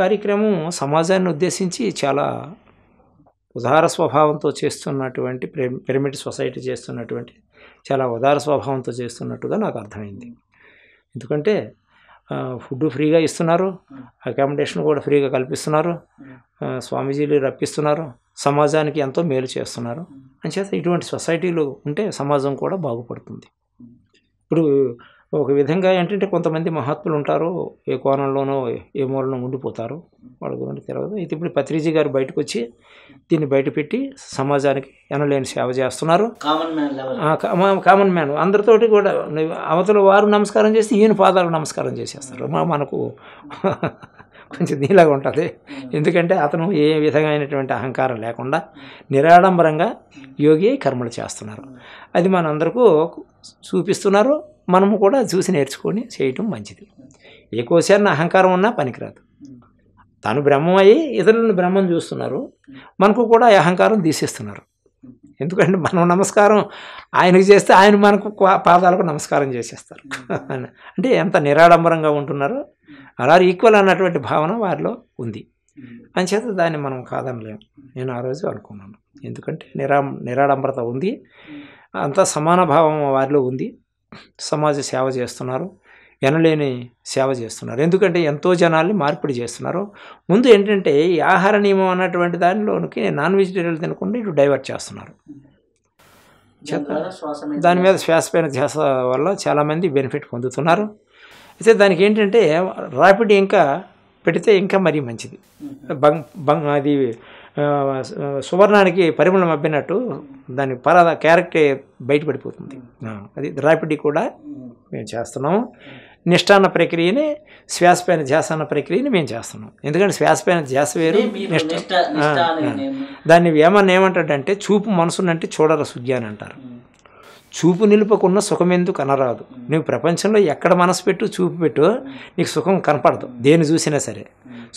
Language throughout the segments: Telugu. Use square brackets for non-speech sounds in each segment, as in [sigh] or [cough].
కార్యక్రమం సమాజాన్ని ఉద్దేశించి చాలా ఉదార స్వభావంతో చేస్తున్నటువంటి పిరమిడ్ సొసైటీ చేస్తున్నటువంటి చాలా ఉదార స్వభావంతో చేస్తున్నట్టుగా నాకు అర్థమైంది ఎందుకంటే ఫుడ్ ఫ్రీగా ఇస్తున్నారు అకామిడేషన్ కూడా ఫ్రీగా కల్పిస్తున్నారు స్వామీజీలు రప్పిస్తున్నారు సమాజానికి ఎంతో మేలు చేస్తున్నారు చేత ఇటువంటి సొసైటీలు ఉంటే సమాజం కూడా బాగుపడుతుంది ఇప్పుడు ఒక విధంగా ఏంటంటే కొంతమంది మహాత్ములు ఉంటారు ఏ కోణంలోనో ఏ మూలనో ఉండిపోతారు వాళ్ళ గురించి తెలియదు అయితే ఇప్పుడు పత్రిజీ గారు బయటకు వచ్చి దీన్ని బయటపెట్టి సమాజానికి ఎనలేని సేవ చేస్తున్నారు కామన్ మ్యాన్ కామన్ మ్యాన్ అందరితోటి కూడా అవతల వారు నమస్కారం చేసి ఈయన పాదాలు నమస్కారం చేసేస్తారు మా మనకు [laughs] కొంచెం నీలాగా ఉంటుంది ఎందుకంటే అతను ఏ విధమైనటువంటి అహంకారం లేకుండా నిరాడంబరంగా యోగి కర్మలు చేస్తున్నారు అది మనందరకు చూపిస్తున్నారు మనము కూడా చూసి నేర్చుకొని చేయటం మంచిది ఎక్కువసారి అహంకారం ఉన్నా పనికిరాదు తాను అయ్యి ఇతరులను బ్రహ్మం చూస్తున్నారు మనకు కూడా అహంకారం తీసేస్తున్నారు ఎందుకంటే మనం నమస్కారం ఆయనకు చేస్తే ఆయన మనకు పాదాలకు నమస్కారం చేసేస్తారు [laughs] అంటే ఎంత నిరాడంబరంగా ఉంటున్నారో అలా ఈక్వల్ అన్నటువంటి భావన వారిలో ఉంది చేత దాన్ని మనం కాదనలేము నేను ఆ రోజు అనుకున్నాను ఎందుకంటే నిరా నిరాడంబరత ఉంది అంత సమాన భావం వారిలో ఉంది సమాజ సేవ చేస్తున్నారు ఎనలేని సేవ చేస్తున్నారు ఎందుకంటే ఎంతో జనాల్ని మార్పిడి చేస్తున్నారు ముందు ఏంటంటే ఈ ఆహార నియమం అన్నటువంటి దానిలోనికి నాన్ వెజిటేరియల్ తినకుండా ఇటు డైవర్ట్ చేస్తున్నారు దాని మీద శ్వాస పైన ధ్యాస వల్ల చాలామంది బెనిఫిట్ పొందుతున్నారు అయితే దానికి ఏంటంటే రాపిడ్ ఇంకా పెడితే ఇంకా మరీ మంచిది బంగ్ బంగ్ అది సువర్ణానికి పరిమళం అబ్బినట్టు దాని పర క్యారెక్టే బయటపడిపోతుంది అది ద్రాపిడి కూడా మేము చేస్తున్నాము నిష్ఠాన్న ప్రక్రియని శ్వాస పైన ధ్యాస అన్న ప్రక్రియని మేము చేస్తున్నాం ఎందుకంటే శ్వాస పైన ధ్యాస వేరు నిష్ఠ దాన్ని ఏమన్నా ఏమంటాడంటే చూపు మనసునంటే చూడరా సుజ్ఞాని అని అంటారు చూపు నిలుపకున్న సుఖం ఎందుకు అనరాదు నువ్వు ప్రపంచంలో ఎక్కడ మనసు పెట్టు చూపు పెట్టు నీకు సుఖం కనపడదు దేని చూసినా సరే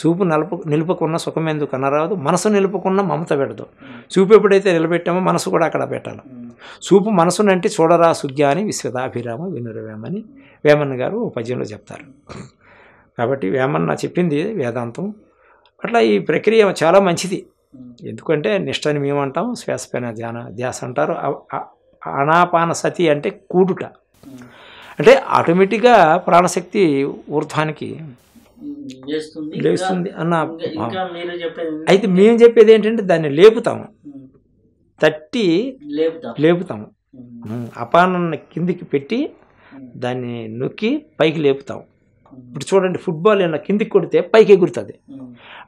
చూపు నలుపు నిలుపుకున్న సుఖం ఎందుకు అనరాదు మనసు నిలుపుకున్న మమత పెడదు చూపు ఎప్పుడైతే నిలబెట్టామో మనసు కూడా అక్కడ పెట్టాలి చూపు మనసునంటే చూడరా సుజ్ఞ అని విశ్వదాభిరామ వినురవేమని వేమన్ గారు పద్యంలో చెప్తారు కాబట్టి వేమన్న చెప్పింది వేదాంతం అట్లా ఈ ప్రక్రియ చాలా మంచిది ఎందుకంటే నిష్టని మేమంటాం శ్వాసపైన ధ్యాన ధ్యాస అంటారు ఆనాపాన సతి అంటే కూడుట అంటే ఆటోమేటిక్గా ప్రాణశక్తి ఊర్ధ్వానికి లేస్తుంది అన్న అయితే మేము చెప్పేది ఏంటంటే దాన్ని లేపుతాము తట్టి లేపుతాము అపానాన్ని కిందికి పెట్టి దాన్ని నొక్కి పైకి లేపుతాము ఇప్పుడు చూడండి ఫుట్బాల్ ఏమైనా కిందికి కొడితే పైకి ఎగురుతుంది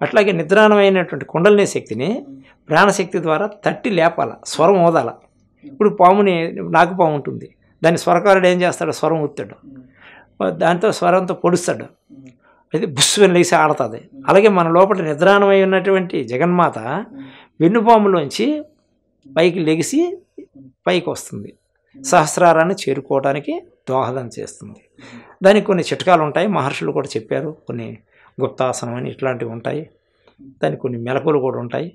అట్లాగే నిద్రాణమైనటువంటి కుండలనే శక్తిని ప్రాణశక్తి ద్వారా తట్టి లేపాల స్వరం ఓదాల ఇప్పుడు పాముని నాకు పాము ఉంటుంది దాన్ని స్వరకారుడు ఏం చేస్తాడు స్వరం ఉత్తాడు దాంతో స్వరంతో పొడుస్తాడు అయితే బుస్సు వెళ్ళేసి ఆడుతుంది అలాగే మన లోపల నిద్రాణమై ఉన్నటువంటి జగన్మాత వెన్నుపాములోంచి పైకి లెగిసి పైకి వస్తుంది సహస్రారాన్ని చేరుకోవడానికి దోహదం చేస్తుంది దానికి కొన్ని చిట్కాలు ఉంటాయి మహర్షులు కూడా చెప్పారు కొన్ని గుప్తాసనం అని ఇట్లాంటివి ఉంటాయి దానికి కొన్ని మెలకులు కూడా ఉంటాయి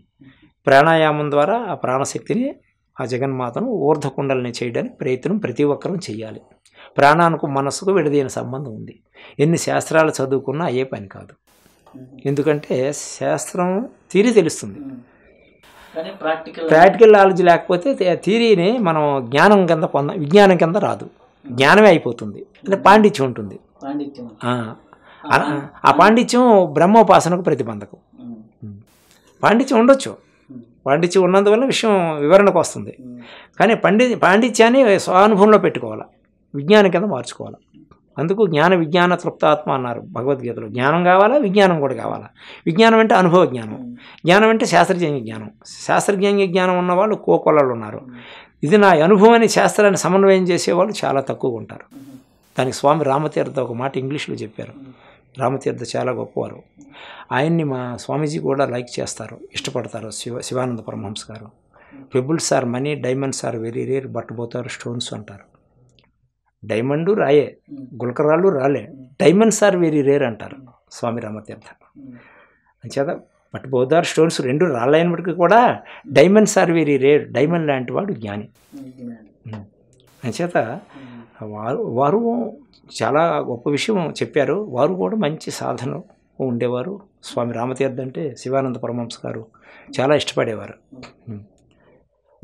ప్రాణాయామం ద్వారా ఆ ప్రాణశక్తిని ఆ జగన్మాతను ఊర్ధకుండలని చేయడానికి ప్రయత్నం ప్రతి ఒక్కరూ చేయాలి ప్రాణానికి మనస్సుకు విడదీయని సంబంధం ఉంది ఎన్ని శాస్త్రాలు చదువుకున్నా అయ్యే పని కాదు ఎందుకంటే శాస్త్రం తీరి తెలుస్తుంది ప్రాక్టికల్ నాలెడ్జ్ లేకపోతే థీరీని మనం జ్ఞానం కింద పొంద విజ్ఞానం కింద రాదు జ్ఞానమే అయిపోతుంది అంటే పాండిత్యం ఉంటుంది ఆ పాండిత్యం బ్రహ్మోపాసనకు ప్రతిబంధకం పాండిత్యం ఉండొచ్చు పాండిత్యం ఉన్నందువల్ల విషయం వివరణకు వస్తుంది కానీ పండి పాండిత్యాన్ని స్వానుభవంలో పెట్టుకోవాలి విజ్ఞానం కింద మార్చుకోవాలి అందుకు జ్ఞాన విజ్ఞాన తృప్తాత్మ అన్నారు భగవద్గీతలో జ్ఞానం కావాలా విజ్ఞానం కూడా కావాలా విజ్ఞానం అంటే అనుభవ జ్ఞానం జ్ఞానం అంటే శాస్త్రజ్ఞ జ్ఞానం శాస్త్రజ్ఞ జ్ఞానం ఉన్నవాళ్ళు కోకొలలు ఉన్నారు ఇది నా అనుభవాన్ని శాస్త్రాన్ని సమన్వయం చేసేవాళ్ళు చాలా తక్కువగా ఉంటారు దానికి స్వామి రామతీర్థ ఒక మాట ఇంగ్లీష్లో చెప్పారు రామతీర్థ చాలా గొప్పవారు ఆయన్ని మా స్వామీజీ కూడా లైక్ చేస్తారు ఇష్టపడతారు శివ శివానంద పరమహంస గారు pebbles are many diamonds are very rare బట్టబోతారు స్టోన్స్ అంటారు డైమండు రాయే గులకరాళ్ళు రాలే డైమండ్స్ ఆర్ వెరీ రేర్ అంటారు స్వామి రామతీర్థ అంచేత బట్ బోధార్ స్టోన్స్ రెండు రాళ్ళైనప్పటికీ కూడా diamonds are very rare diamond లాంటి వాడు జ్ఞాని అంచేత వారు వారు చాలా గొప్ప విషయం చెప్పారు వారు కూడా మంచి సాధన ఉండేవారు స్వామి రామతీర్థ అంటే శివానంద పరమహంస గారు చాలా ఇష్టపడేవారు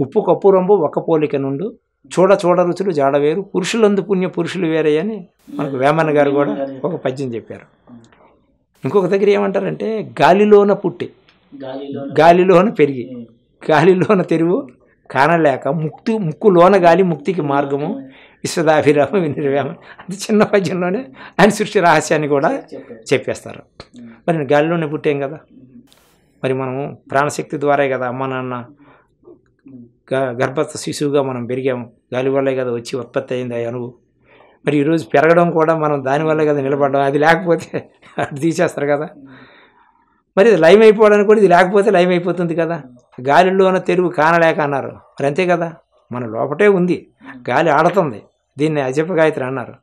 ఉప్పు కప్పురంబు ఒక్క పోలిక నుండు చూడ చూడ రుచులు జాడ వేరు పురుషులందు పుణ్య పురుషులు వేరే అని మనకు వేమన్న గారు కూడా ఒక పద్యం చెప్పారు ఇంకొక దగ్గర ఏమంటారంటే గాలిలోన పుట్టి గాలిలోన పెరిగి గాలిలోన తెరువు కానలేక ముక్తి ముక్కులోన గాలి ముక్తికి మార్గము విశ్వదాభిరామం వినిర్వేమ అది చిన్న పద్యంలోనే ఆయన సృష్టి రహస్యాన్ని కూడా చెప్పేస్తారు మరి గాలిలోనే పుట్టాం కదా మరి మనము ప్రాణశక్తి ద్వారే కదా అమ్మ నాన్న గర్భస్థ శిశువుగా మనం పెరిగాము గాలి వల్లే కదా వచ్చి ఉత్పత్తి అయింది ఆ అనువు మరి ఈరోజు పెరగడం కూడా మనం దానివల్లే కదా నిలబడ్డం అది లేకపోతే [laughs] అటు తీసేస్తారు కదా మరి ఇది లైమ్ అయిపోవడానికి కూడా ఇది లేకపోతే లైమ్ అయిపోతుంది కదా గాలిలోన తెలుగు కానలేక అన్నారు మరి అంతే కదా మన లోపటే ఉంది గాలి ఆడుతుంది దీన్ని అజప గాయత్రి అన్నారు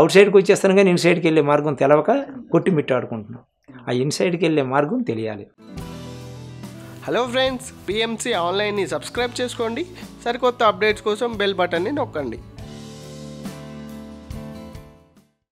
అవుట్ సైడ్కి వచ్చేస్తాను కానీ ఇన్సైడ్కి వెళ్ళే మార్గం తెలవక కొట్టిమిట్టాడుకుంటున్నాం ఆ ఇన్సైడ్కి వెళ్ళే మార్గం తెలియాలి హలో ఫ్రెండ్స్ పిఎంసి ఆన్లైన్ని సబ్స్క్రైబ్ చేసుకోండి సరికొత్త అప్డేట్స్ కోసం బెల్ బటన్ని నొక్కండి